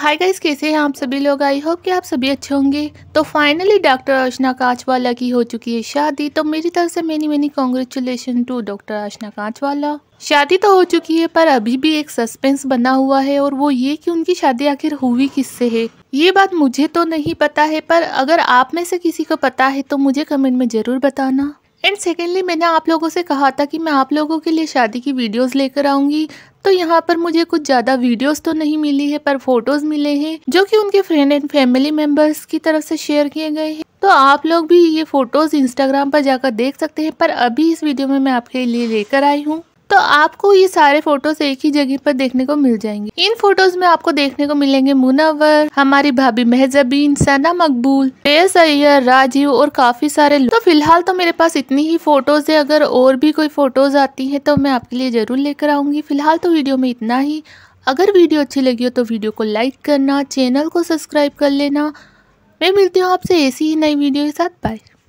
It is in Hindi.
हाय गाइस कैसे हैं आप सभी लोग आई होप कि आप सभी अच्छे होंगे तो फाइनली डॉक्टर अर्चना कांचवाला की हो चुकी है शादी तो मेरी तरफ से many many congratulation to doctor Archana Kanchwala शादी तो हो चुकी है पर अभी भी एक सस्पेंस बना हुआ है और वो ये कि उनकी शादी आखिर हुई किससे है ये बात मुझे तो नहीं पता है पर अगर आप में से किसी को पता है तो मुझे कमेंट में ज़रूर बताना एंड सेकेंडली मैंने आप लोगों से कहा था कि मैं आप लोगों के लिए शादी की वीडियोस लेकर आऊँगी तो यहाँ पर मुझे कुछ ज़्यादा वीडियोस तो नहीं मिली है पर फोटोज़ मिले हैं जो कि उनके फ्रेंड एंड फैमिली मेम्बर्स की तरफ से शेयर किए गए हैं तो आप लोग भी ये फ़ोटोज़ इंस्टाग्राम पर जाकर देख सकते हैं पर अभी इस वीडियो में मैं आपके लिए लेकर आई हूँ तो आपको ये सारे फोटोज एक ही जगह पर देखने को मिल जाएंगे इन फोटोज में आपको देखने को मिलेंगे मुनावर हमारी भाभी मेहजबीन सना मकबूल पेस अयर राजीव और काफी सारे लोग तो फिलहाल तो मेरे पास इतनी ही फोटोज है अगर और भी कोई फोटोज आती है तो मैं आपके लिए जरूर लेकर आऊंगी फिलहाल तो वीडियो में इतना ही अगर वीडियो अच्छी लगी हो तो वीडियो को लाइक करना चैनल को सब्सक्राइब कर लेना मैं मिलती हूँ आपसे ऐसी ही नई वीडियो के साथ बाय